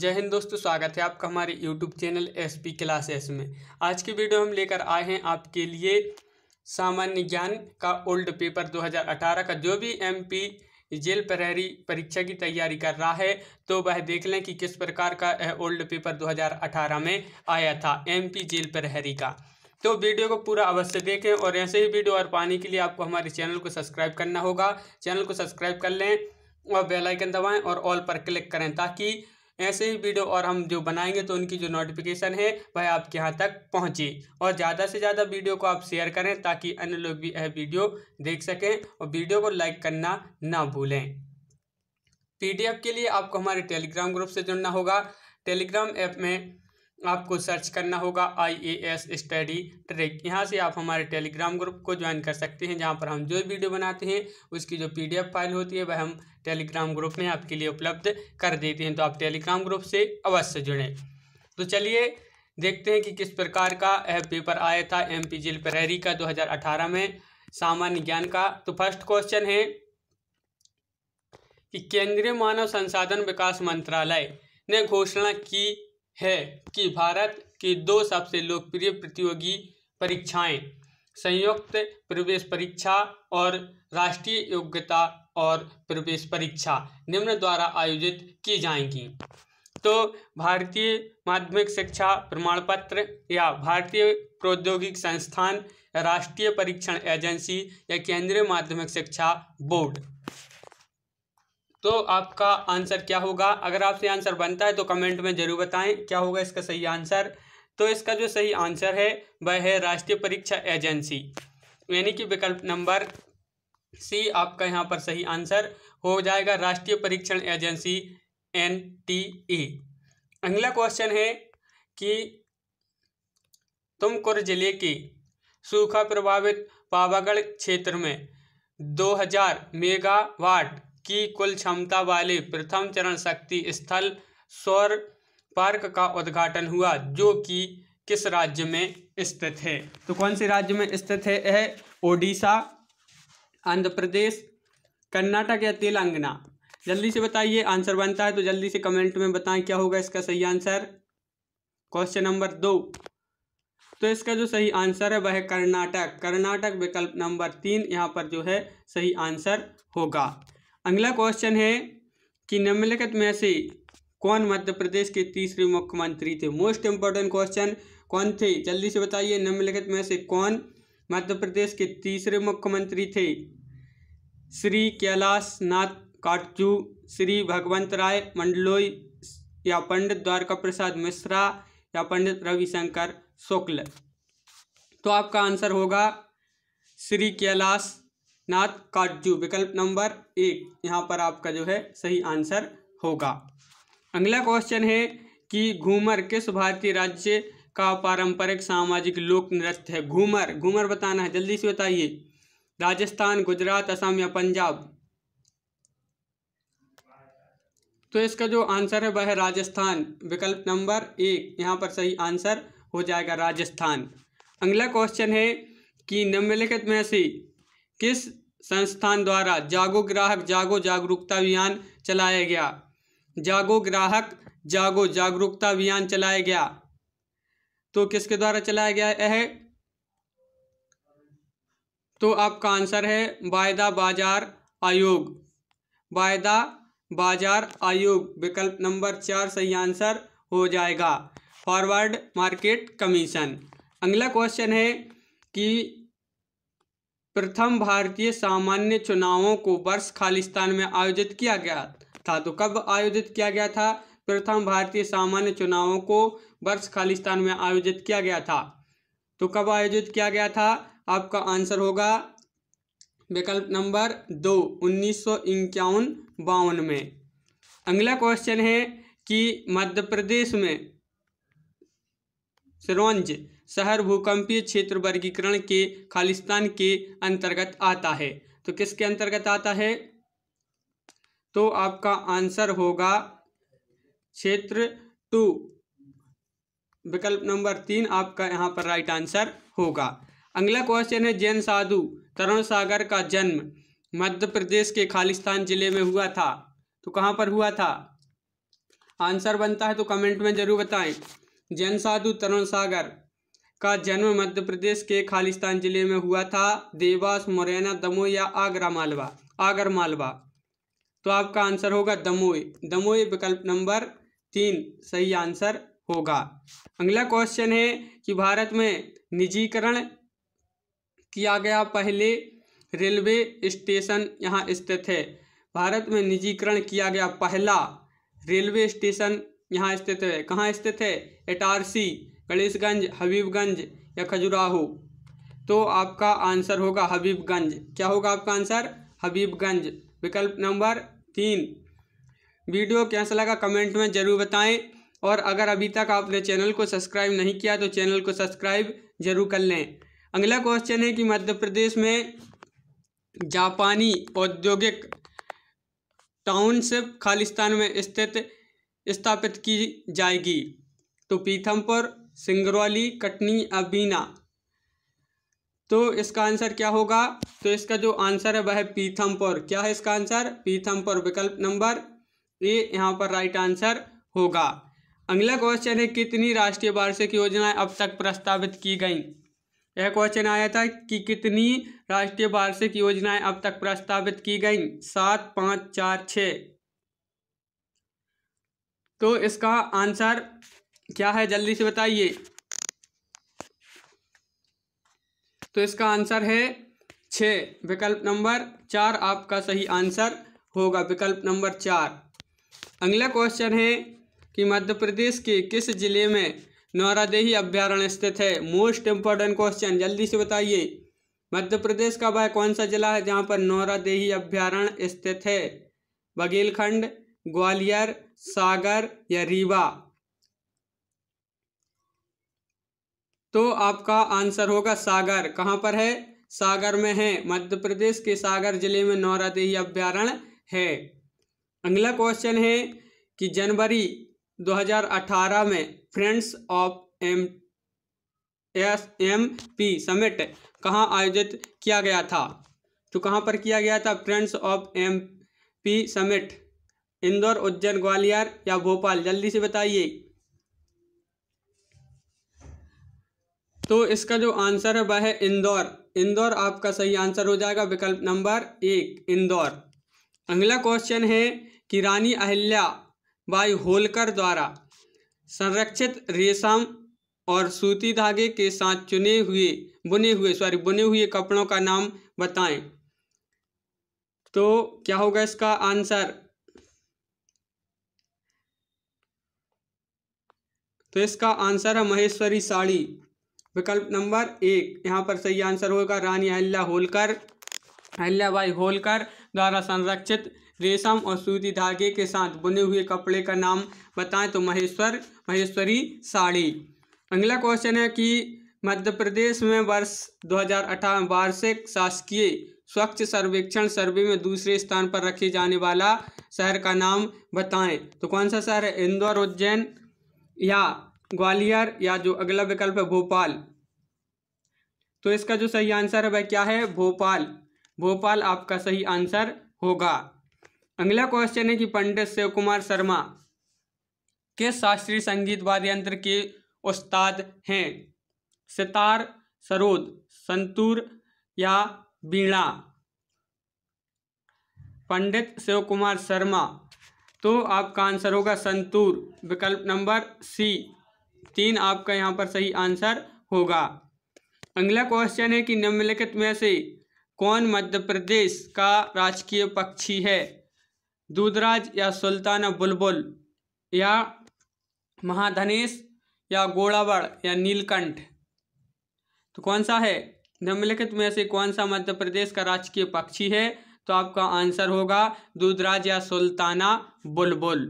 जय हिंद दोस्तों स्वागत है आपका हमारे YouTube channel S P classes में आज की वीडियो हम लेकर आए हैं आपके लिए सामान्य ज्ञान का ओल्ड पेपर 2018 का जो भी एमपी जेल प्रहरी परीक्षा की तैयारी कर रहा है तो वह देख लें कि किस प्रकार का ओल्ड पेपर 2018 में आया था एमपी जेल प्रहरी का तो वीडियो को पूरा अवश्य देखें और ऐसे ही वीडियो और पाने के लिए आपको हमारे चैनल को सब्सक्राइब करना होगा चैनल को सब्सक्राइब कर लें और बेलाइकन दबाएँ और ऑल पर क्लिक करें ताकि ऐसे ही वीडियो और हम जो बनाएंगे तो उनकी जो नोटिफिकेशन है वह आपके यहाँ तक पहुँचे और ज़्यादा से ज़्यादा वीडियो को आप शेयर करें ताकि अन्य लोग भी यह वीडियो देख सकें और वीडियो को लाइक करना ना भूलें पीडीएफ के लिए आपको हमारे टेलीग्राम ग्रुप से जुड़ना होगा टेलीग्राम ऐप में आपको सर्च करना होगा I A S study trick यहाँ से आप हमारे टेलीग्राम ग्रुप को ज्वाइन कर सकते हैं जहाँ पर हम जो वीडियो बनाते हैं उसकी जो पीडीएफ फाइल होती है वह हम टेलीग्राम ग्रुप में आपके लिए उपलब्ध कर देते हैं तो आप टेलीग्राम ग्रुप से अवश्य जुड़ें तो चलिए देखते हैं कि किस प्रकार का यह पेपर आया था एम पी जिल प्रहरी का 2018 में सामान्य ज्ञान का तो फर्स्ट क्वेश्चन है कि केंद्रीय मानव संसाधन विकास मंत्रालय ने घोषणा की है कि भारत की दो सबसे लोकप्रिय प्रतियोगी परीक्षाएं संयुक्त प्रवेश परीक्षा और राष्ट्रीय योग्यता और प्रवेश परीक्षा निम्न द्वारा आयोजित की जाएंगी तो भारतीय माध्यमिक शिक्षा प्रमाण पत्र या भारतीय प्रौद्योगिक संस्थान राष्ट्रीय परीक्षण एजेंसी या केंद्रीय माध्यमिक शिक्षा बोर्ड तो आपका आंसर क्या होगा अगर आपसे आंसर बनता है तो कमेंट में ज़रूर बताएं क्या होगा इसका सही आंसर तो इसका जो सही आंसर है वह है राष्ट्रीय परीक्षा एजेंसी यानी कि विकल्प नंबर सी आपका यहाँ पर सही आंसर हो जाएगा राष्ट्रीय परीक्षण एजेंसी एन टी ई अगला क्वेश्चन है कि तुमकुर जिले के सूखा प्रभावित पावागढ़ क्षेत्र में 2000 मेगावाट की कुल क्षमता वाले प्रथम चरण शक्ति स्थल सौर पार्क का उद्घाटन हुआ जो कि किस राज्य में स्थित है तो कौन से राज्य में स्थित है यह ओडिशा आंध्र प्रदेश कर्नाटक या तेलंगाना जल्दी से बताइए आंसर बनता है तो जल्दी से कमेंट में बताएं क्या होगा इसका सही आंसर क्वेश्चन नंबर दो तो इसका जो सही आंसर है वह कर्नाटक कर्नाटक विकल्प नंबर तीन यहाँ पर जो है सही आंसर होगा अगला क्वेश्चन है कि निम्नलिखित में से कौन मध्य प्रदेश के तीसरे मुख्यमंत्री थे मोस्ट इम्पोर्टेंट क्वेश्चन कौन थे जल्दी से बताइए निम्नलिखित में से कौन मध्य प्रदेश के तीसरे मुख्यमंत्री थे श्री कैलाश नाथ काटजू श्री भगवंत राय मंडलोई या पंडित द्वारका प्रसाद मिश्रा या पंडित रविशंकर शुक्ल तो आपका आंसर होगा श्री कैलाश नाथ काटजू विकल्प नंबर एक यहाँ पर आपका जो है सही आंसर होगा अगला क्वेश्चन है कि घूमर किस भारतीय राज्य का पारंपरिक सामाजिक लोक नृत्य है घूमर घूमर बताना है जल्दी से बताइए राजस्थान गुजरात असम या पंजाब तो इसका जो आंसर है वह है राजस्थान विकल्प नंबर एक यहाँ पर सही आंसर हो जाएगा राजस्थान अगला क्वेश्चन है कि निम्नलिखित में से किस संस्थान द्वारा जागो ग्राहक जागो जागरूकता अभियान चलाया गया जागो ग्राहक जागो जागरूकता अभियान चलाया गया तो किसके द्वारा चलाया गया है तो आपका आंसर है वायदा बाजार आयोग वायदा बाजार आयोग विकल्प नंबर चार सही आंसर हो जाएगा फॉरवर्ड मार्केट कमीशन अगला क्वेश्चन है कि प्रथम भारतीय सामान्य चुनावों को वर्ष खालिस्तान में आयोजित किया गया था तो कब आयोजित किया गया था प्रथम भारतीय सामान्य चुनावों को वर्ष खालिस्तान में आयोजित किया गया था तो कब आयोजित किया गया था आपका आंसर होगा विकल्प नंबर दो उन्नीस सौ बावन में अगला क्वेश्चन है कि मध्य प्रदेश में सिरोंज शहर भूकंपीय क्षेत्र वर्गीकरण के खालिस्तान के अंतर्गत आता है तो किसके अंतर्गत आता है तो आपका आंसर होगा क्षेत्र टू विकल्प नंबर तीन आपका यहां पर राइट आंसर होगा अगला क्वेश्चन है जैन साधु तरुण सागर का जन्म मध्य प्रदेश के खालिस्तान जिले में हुआ था तो कहां पर हुआ था आंसर बनता है तो कमेंट में जरूर बताएं जैन साधु तरुण सागर का जन्म मध्य प्रदेश के खालिस्तान जिले में हुआ था देवास मुरैना दमोह या आगरा मालवा आगर मालवा तो आपका आंसर होगा दमोह दमोह विकल्प नंबर तीन सही आंसर होगा अगला क्वेश्चन है कि भारत में निजीकरण किया गया पहले रेलवे स्टेशन यहाँ स्थित है भारत में निजीकरण किया गया पहला रेलवे स्टेशन यहाँ स्थित है कहाँ स्थित है इटारसी गणेशगंज हबीबगंज या खजुराहो तो आपका आंसर होगा हबीबगंज क्या होगा आपका आंसर हबीबगंज विकल्प नंबर तीन वीडियो कैसा लगा कमेंट में ज़रूर बताएं और अगर अभी तक आपने चैनल को सब्सक्राइब नहीं किया तो चैनल को सब्सक्राइब जरूर कर लें अगला क्वेश्चन है कि मध्य प्रदेश में जापानी औद्योगिक टाउनशिप खालिस्तान में स्थित स्थापित की जाएगी तो पीथमपुर सिंगरौली कटनी अबीना तो इसका आंसर क्या होगा तो इसका जो आंसर है वह पीथमपुर क्या है इसका आंसर पीथमपुर विकल्प नंबर ए यहाँ पर राइट आंसर होगा अगला क्वेश्चन है कितनी राष्ट्रीय वार्षिक योजनाएं अब तक प्रस्तावित की गई यह क्वेश्चन आया था कि कितनी राष्ट्रीय वार्षिक योजनाएं अब तक प्रस्तावित की गई सात पाँच चार छ तो इसका आंसर क्या है जल्दी से बताइए तो इसका आंसर है छ विकल्प नंबर चार आपका सही आंसर होगा विकल्प नंबर चार अगला क्वेश्चन है कि मध्य प्रदेश के किस जिले में नौरादेही अभ्यारण्य स्थित है मोस्ट इंपॉर्टेंट क्वेश्चन जल्दी से बताइए मध्य प्रदेश का वह कौन सा जिला है जहाँ पर नौरादेही अभ्यारण्य स्थित है बघेलखंड ग्वालियर सागर या रीवा तो आपका आंसर होगा सागर कहाँ पर है सागर में है मध्य प्रदेश के सागर जिले में नौरादेही अभ्यारण्य है अगला क्वेश्चन है कि जनवरी 2018 में friends of M S M P summit कहाँ आयोजित किया गया था तो कहाँ पर किया गया था friends of M P summit Indore Ujjain Gwalior या भोपाल जल्दी से बताइए तो इसका जो आंसर है वह है इंदौर इंदौर आपका सही आंसर हो जाएगा विकल्प नंबर एक इंदौर अगला क्वेश्चन है कि रानी अहिल्या बाई होलकर द्वारा संरक्षित रेशम और सूती धागे के साथ चुने हुए बुने हुए सॉरी बुने हुए कपड़ों का नाम बताएं तो क्या होगा इसका आंसर तो इसका आंसर है महेश्वरी साड़ी विकल्प नंबर एक यहाँ पर सही आंसर होगा रानी अहल्या होलकर अहिल्याबाई होलकर द्वारा संरक्षित रेशम और सूती धागे के साथ बुने हुए कपड़े का नाम बताएं तो महेश्वर महेश्वरी साड़ी अगला क्वेश्चन है कि मध्य प्रदेश में वर्ष 2018 में वार्षिक शासकीय स्वच्छ सर्वेक्षण सर्वे में दूसरे स्थान पर रखे जाने वाला शहर का नाम बताएं तो कौन सा शहर है इंदौर उज्जैन या ग्वालियर या जो अगला विकल्प है भोपाल तो इसका जो सही आंसर है वह क्या है भोपाल भोपाल आपका सही आंसर होगा अगला क्वेश्चन है कि पंडित शिव कुमार शर्मा किस शास्त्रीय संगीत वाद्य यंत्र के उस्ताद हैं सितार सरोद संतूर या बीणा पंडित शिव कुमार शर्मा तो आपका आंसर होगा संतूर विकल्प नंबर सी तीन आपका यहाँ पर सही आंसर होगा अगला क्वेश्चन है कि निम्नलिखित में से कौन मध्य प्रदेश का राजकीय पक्षी है दूधराज या सुल्ताना बुलबुल या महाधनेश या गोड़ावड़ या नीलकंठ तो कौन सा है निम्नलिखित में से कौन सा मध्य प्रदेश का राजकीय पक्षी है तो आपका आंसर होगा दूधराज या सुल्ताना बुलबुल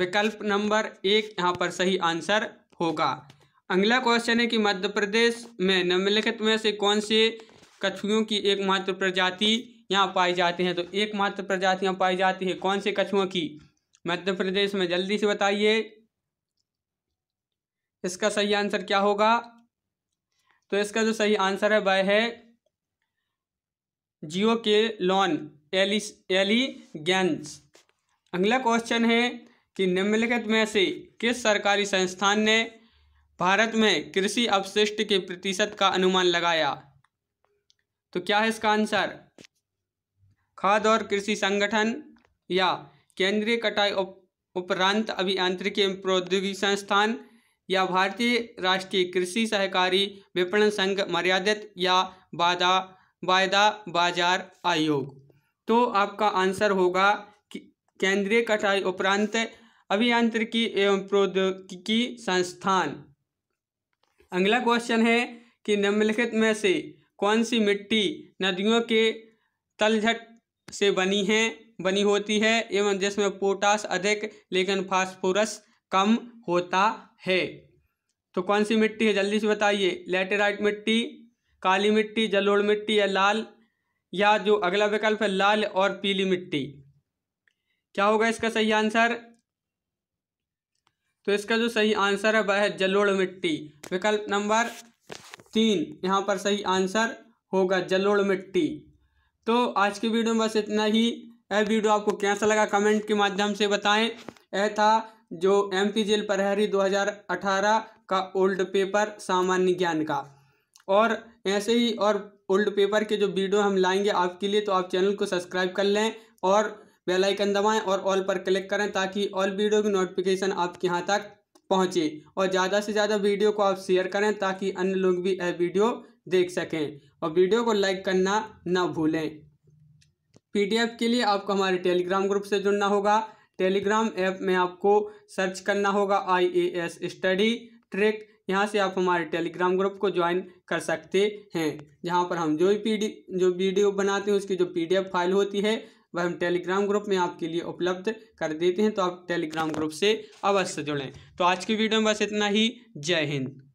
विकल्प नंबर एक यहाँ पर सही आंसर होगा अगला क्वेश्चन है कि मध्य प्रदेश में निम्नलिखित में से कौन से कछुओं की एकमात्र प्रजाति यहाँ पाई जाती है तो एकमात्र प्रजातियाँ पाई जाती है कौन से कछुओं की मध्य प्रदेश में जल्दी से बताइए इसका सही आंसर क्या होगा तो इसका जो सही आंसर है वह है जियो के लॉन एलिस एलिगेंस अगला क्वेश्चन है कि निम्नलिखित में से किस सरकारी संस्थान ने भारत में कृषि अवशिष्ट के प्रतिशत का अनुमान लगाया तो क्या है इसका आंसर खाद और कृषि संगठन या केंद्रीय कटाई उप उपरांत अभियांत्रिकी एवं प्रौद्योगिकी संस्थान या भारतीय राष्ट्रीय कृषि सहकारी विपणन संघ मर्यादित या वादा वायदा बाजार आयोग तो आपका आंसर होगा केंद्रीय कटाई उपरांत अभियांत्रिकी एवं प्रौद्योगिकी संस्थान अगला क्वेश्चन है कि निम्नलिखित में से कौन सी मिट्टी नदियों के तलझट से बनी है बनी होती है एवं जिसमें पोटास अधिक लेकिन फास्फोरस कम होता है तो कौन सी मिट्टी है जल्दी से बताइए लेटेराइट मिट्टी काली मिट्टी जलोड़ मिट्टी या लाल या जो अगला विकल्प है लाल और पीली मिट्टी क्या होगा इसका सही आंसर तो इसका जो सही आंसर है वह है जलोड़ मिट्टी विकल्प नंबर तीन यहाँ पर सही आंसर होगा जलोड़ मिट्टी तो आज की वीडियो में बस इतना ही यह वीडियो आपको कैसा लगा कमेंट के माध्यम से बताएं यह था जो एम पी जेल प्रहरी 2018 का ओल्ड पेपर सामान्य ज्ञान का और ऐसे ही और ओल्ड पेपर के जो वीडियो हम लाएंगे आपके लिए तो आप चैनल को सब्सक्राइब कर लें और बेल आइकन दबाएं और ऑल पर क्लिक करें ताकि ऑल वीडियो की नोटिफिकेशन आपके यहाँ तक पहुँचे और ज़्यादा से ज़्यादा वीडियो को आप शेयर करें ताकि अन्य लोग भी यह वीडियो देख सकें और वीडियो को लाइक करना ना भूलें पीडीएफ के लिए आपको हमारे टेलीग्राम ग्रुप से जुड़ना होगा टेलीग्राम ऐप में आपको सर्च करना होगा I A S study trick यहाँ से आप हमारे टेलीग्राम ग्रुप को ज्वाइन कर सकते हैं जहाँ पर हम जो भी पी जो वीडियो बनाते हैं उसकी जो पीडीएफ फाइल होती है वह हम टेलीग्राम ग्रुप में आपके लिए उपलब्ध कर देते हैं तो आप टेलीग्राम ग्रुप से अवश्य जुड़ें तो आज की वीडियो में बस इतना ही जय हिंद